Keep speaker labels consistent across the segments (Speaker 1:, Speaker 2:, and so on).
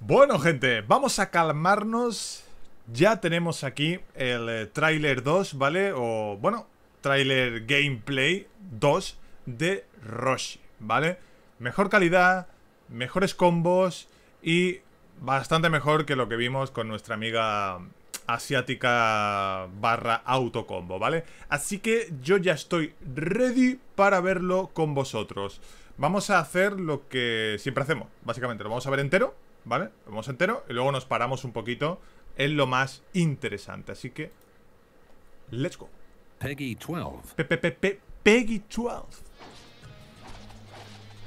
Speaker 1: Bueno, gente, vamos a calmarnos. Ya tenemos aquí el eh, trailer 2, ¿vale? O, bueno, trailer gameplay 2 de Roshi, ¿vale? Mejor calidad, mejores combos y bastante mejor que lo que vimos con nuestra amiga asiática barra autocombo, ¿vale? Así que yo ya estoy ready para verlo con vosotros. Vamos a hacer lo que siempre hacemos, básicamente. Lo vamos a ver entero ¿vale? Lo entero y luego nos paramos un poquito en lo más interesante. Así que, let's go. Peggy 12. Peggy 12.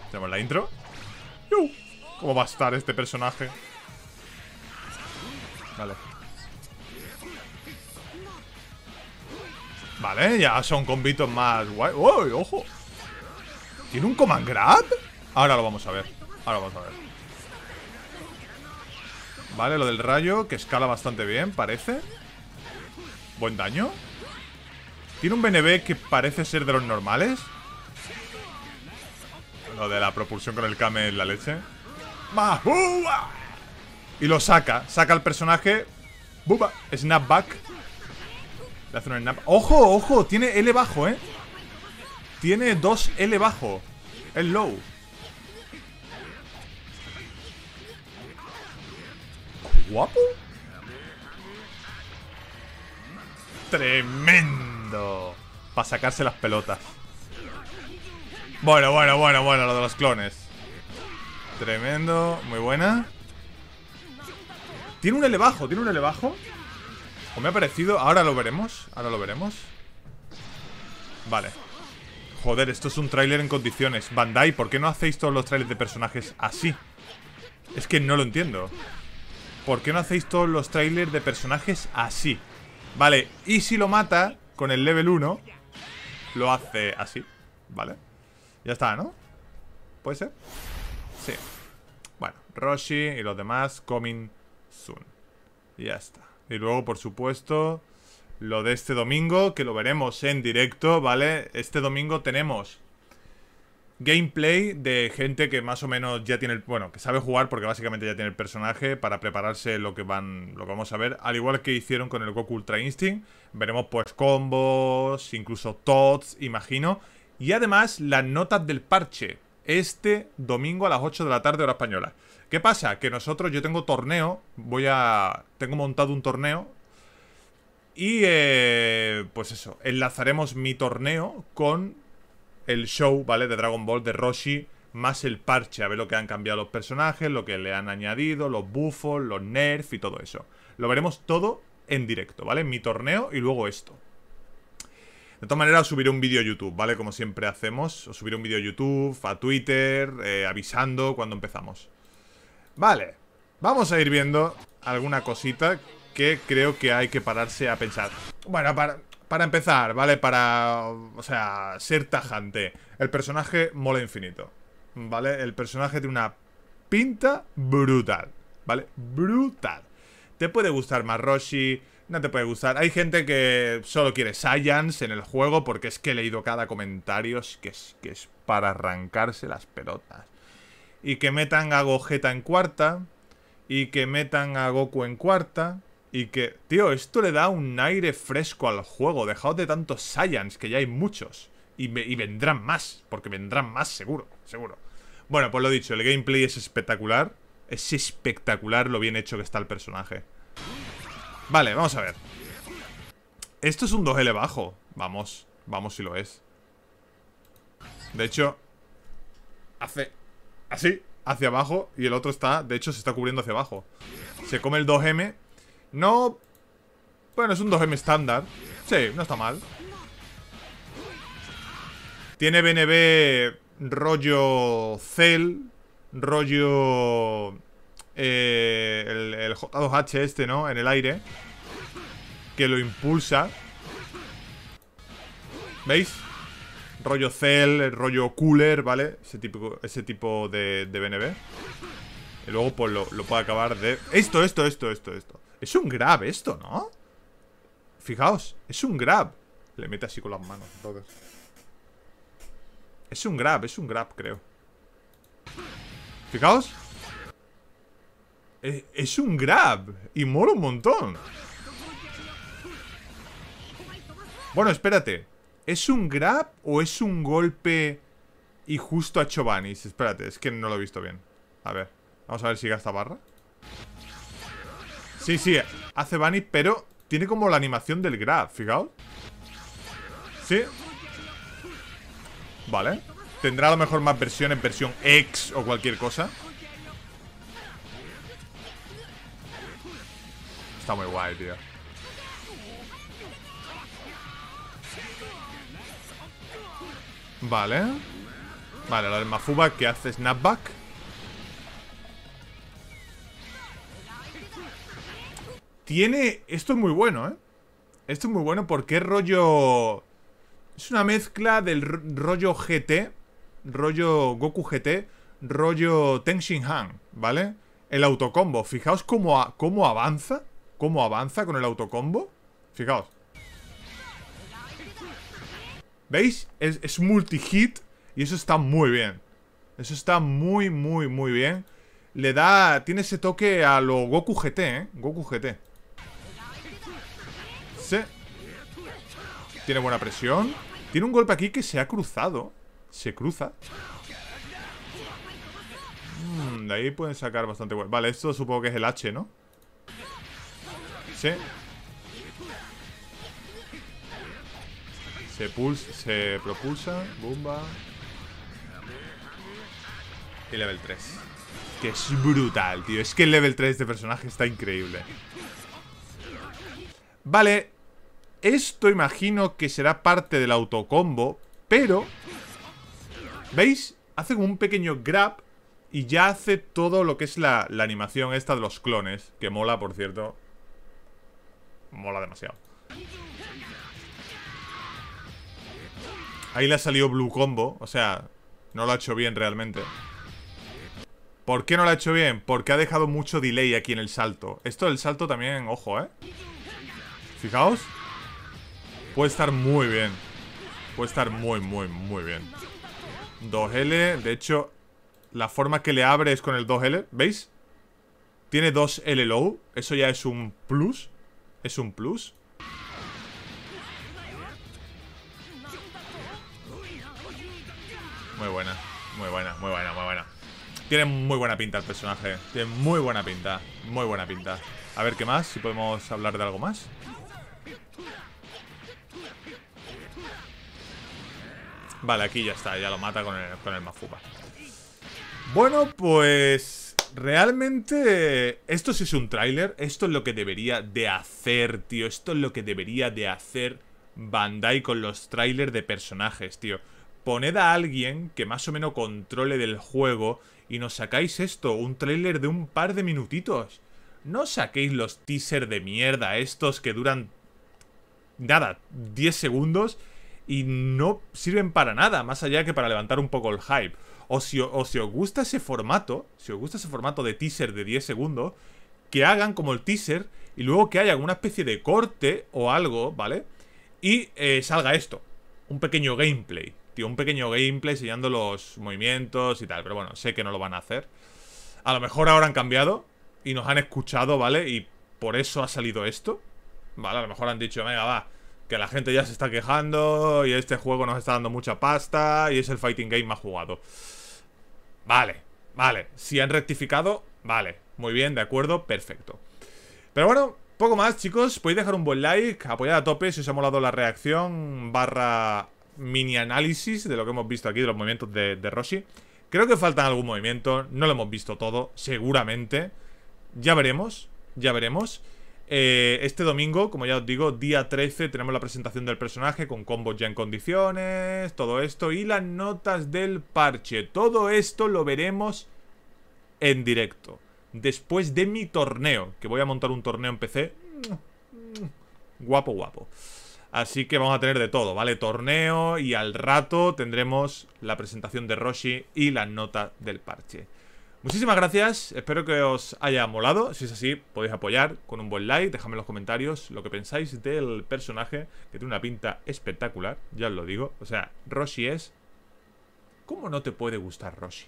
Speaker 1: Tenemos la intro. ¿Cómo va a estar este personaje? Vale. Vale, ya son combitos más guay. ¡Uy, ojo! ¿Tiene un command grab? Ahora lo vamos a ver. Ahora lo vamos a ver. Vale, lo del rayo, que escala bastante bien, parece. Buen daño. Tiene un BNB que parece ser de los normales. Lo de la propulsión con el Kame en la leche. Y lo saca. Saca al personaje. Snap Snapback. Le hace un snap. ¡Ojo, ojo! Tiene L bajo, ¿eh? Tiene dos L bajo. El low. guapo. Tremendo. Para sacarse las pelotas. Bueno, bueno, bueno, bueno, lo de los clones. Tremendo, muy buena. Tiene un elevajo, tiene un elevajo. O me ha parecido. Ahora lo veremos. Ahora lo veremos. Vale. Joder, esto es un tráiler en condiciones. Bandai, ¿por qué no hacéis todos los trailers de personajes así? Es que no lo entiendo. ¿por qué no hacéis todos los trailers de personajes así? Vale, y si lo mata con el level 1, lo hace así, ¿vale? Ya está, ¿no? ¿Puede ser? Sí. Bueno, Roshi y los demás coming soon. Ya está. Y luego, por supuesto, lo de este domingo, que lo veremos en directo, ¿vale? Este domingo tenemos gameplay de gente que más o menos ya tiene el, bueno, que sabe jugar porque básicamente ya tiene el personaje para prepararse lo que van lo que vamos a ver, al igual que hicieron con el Goku Ultra Instinct, veremos pues combos, incluso tots, imagino, y además las notas del parche este domingo a las 8 de la tarde hora española. ¿Qué pasa? Que nosotros yo tengo torneo, voy a tengo montado un torneo y eh, pues eso, enlazaremos mi torneo con el show, ¿vale? De Dragon Ball de Roshi, más el parche, a ver lo que han cambiado los personajes, lo que le han añadido, los buffos, los nerfs y todo eso. Lo veremos todo en directo, ¿vale? Mi torneo y luego esto. De todas maneras, os subiré un vídeo a YouTube, ¿vale? Como siempre hacemos. Os subiré un vídeo a YouTube, a Twitter, eh, avisando cuando empezamos. Vale. Vamos a ir viendo alguna cosita que creo que hay que pararse a pensar. Bueno, para... Para empezar, ¿vale? Para, o sea, ser tajante. El personaje mola infinito, ¿vale? El personaje tiene una pinta brutal, ¿vale? Brutal. Te puede gustar más Roshi, no te puede gustar. Hay gente que solo quiere Saiyans en el juego porque es que he leído cada comentario que es, que es para arrancarse las pelotas. Y que metan a Gogeta en cuarta, y que metan a Goku en cuarta, y que, tío, esto le da un aire fresco al juego. Dejaos de tantos Saiyans, que ya hay muchos. Y, y, vendrán más, porque vendrán más seguro, seguro. Bueno, pues lo dicho, el gameplay es espectacular. Es espectacular lo bien hecho que está el personaje. Vale, vamos a ver. Esto es un 2L bajo. Vamos, vamos si lo es. De hecho, hace así, hacia abajo, y el otro está, de hecho, se está cubriendo hacia abajo. Se come el 2M no... Bueno, es un 2M estándar. Sí, no está mal. Tiene BNB rollo Cell, rollo... Eh, el, J2H este, ¿no? En el aire. Que lo impulsa. ¿Veis? Rollo Cell, rollo Cooler, ¿vale? Ese, típico, ese tipo de, BNB. Y luego pues lo, lo puede acabar de... Esto, esto, esto, esto, esto. Es un grab esto, ¿no? Fijaos, es un grab Le mete así con las manos Entonces, Es un grab, es un grab, creo Fijaos es, un grab Y mola un montón Bueno, espérate ¿Es un grab o es un golpe Y justo a Chovanis? Espérate, es que no lo he visto bien A ver, vamos a ver si gasta barra Sí, sí, hace Bunny, pero tiene como la animación del Grab, fijaos. Sí. Vale. Tendrá a lo mejor más versiones, versión X o cualquier cosa. Está muy guay, tío. Vale. Vale, la Mafuba que hace snapback. Tiene... Esto es muy bueno, ¿eh? Esto es muy bueno porque es rollo... Es una mezcla del rollo GT, rollo Goku GT, rollo Tenshinhan. Han, ¿vale? El autocombo. Fijaos cómo, cómo avanza, cómo avanza con el autocombo. Fijaos. ¿Veis? Es, es multi-hit y eso está muy bien. Eso está muy, muy, muy bien. Le da... Tiene ese toque a lo Goku GT, ¿eh? Goku GT. Tiene buena presión. Tiene un golpe aquí que se ha cruzado. Se cruza. Mm, de ahí pueden sacar bastante... Vale, esto supongo que es el H, ¿no? Sí. Se, pulsa, se propulsa. Bomba. Y level 3. Que es brutal, tío. Es que el level 3 de personaje está increíble. Vale, esto imagino que será parte del autocombo, pero... ¿Veis? Hace un pequeño grab y ya hace todo lo que es la, la animación esta de los clones, que mola, por cierto. Mola demasiado. Ahí le ha salido Blue Combo, o sea, no lo ha hecho bien realmente. ¿Por qué no lo ha hecho bien? Porque ha dejado mucho delay aquí en el salto. Esto del salto también, ojo, ¿eh? Fijaos. Puede estar muy bien. Puede estar muy, muy, muy bien. 2L. De hecho, la forma que le abre es con el 2L. ¿Veis? Tiene 2L low. Eso ya es un plus. Es un plus. Muy buena, muy buena, muy buena, muy buena. Tiene muy buena pinta el personaje. Tiene muy buena pinta, muy buena pinta. A ver qué más, si podemos hablar de algo más. Vale, aquí ya está, ya lo mata con el, con Mafuba. Bueno, pues realmente esto sí es un tráiler, esto es lo que debería de hacer, tío, esto es lo que debería de hacer Bandai con los trailers de personajes, tío. Poned a alguien que más o menos controle del juego y nos sacáis esto, un tráiler de un par de minutitos. No saquéis los teasers de mierda estos que duran... Nada, 10 segundos y no sirven para nada, más allá que para levantar un poco el hype. O si, o si os gusta ese formato, si os gusta ese formato de teaser de 10 segundos, que hagan como el teaser y luego que haya alguna especie de corte o algo, ¿vale? Y eh, salga esto, un pequeño gameplay, tío, un pequeño gameplay enseñando los movimientos y tal, pero bueno, sé que no lo van a hacer. A lo mejor ahora han cambiado y nos han escuchado, ¿vale? Y por eso ha salido esto, ¿vale? A lo mejor han dicho, venga, va, que la gente ya se está quejando y este juego nos está dando mucha pasta y es el fighting game más jugado. Vale, vale, si han rectificado, vale, muy bien, de acuerdo, perfecto. Pero bueno, poco más chicos, podéis dejar un buen like, Apoyar a tope si os ha molado la reacción barra mini análisis de lo que hemos visto aquí de los movimientos de, de Roshi. Creo que faltan algún movimiento, no lo hemos visto todo, seguramente. Ya veremos, ya veremos. Eh, este domingo, como ya os digo, día 13, tenemos la presentación del personaje con combos ya en condiciones, todo esto y las notas del parche. Todo esto lo veremos en directo. Después de mi torneo, que voy a montar un torneo en PC. Guapo, guapo. Así que vamos a tener de todo, ¿vale? Torneo y al rato tendremos la presentación de Roshi y la nota del parche. Muchísimas gracias, espero que os haya molado. Si es así, podéis apoyar con un buen like, dejadme en los comentarios lo que pensáis del personaje, que tiene una pinta espectacular, ya os lo digo. O sea, Roshi es... ¿Cómo no te puede gustar Roshi?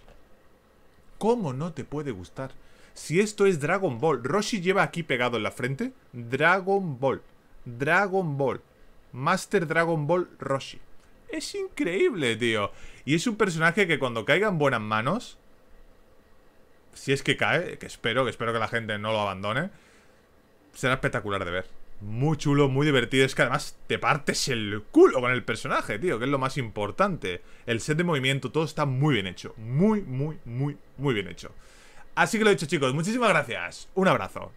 Speaker 1: ¿Cómo no te puede gustar? Si esto es Dragon Ball, Roshi lleva aquí pegado en la frente Dragon Ball, Dragon Ball, Master Dragon Ball Roshi. Es increíble, tío. Y es un personaje que cuando caiga en buenas manos si es que cae, que espero, que espero que la gente no lo abandone, será espectacular de ver. Muy chulo, muy divertido. Es que además te partes el culo con el personaje, tío, que es lo más importante. El set de movimiento, todo está muy bien hecho. Muy, muy, muy, muy bien hecho. Así que lo he dicho, chicos. Muchísimas gracias. Un abrazo.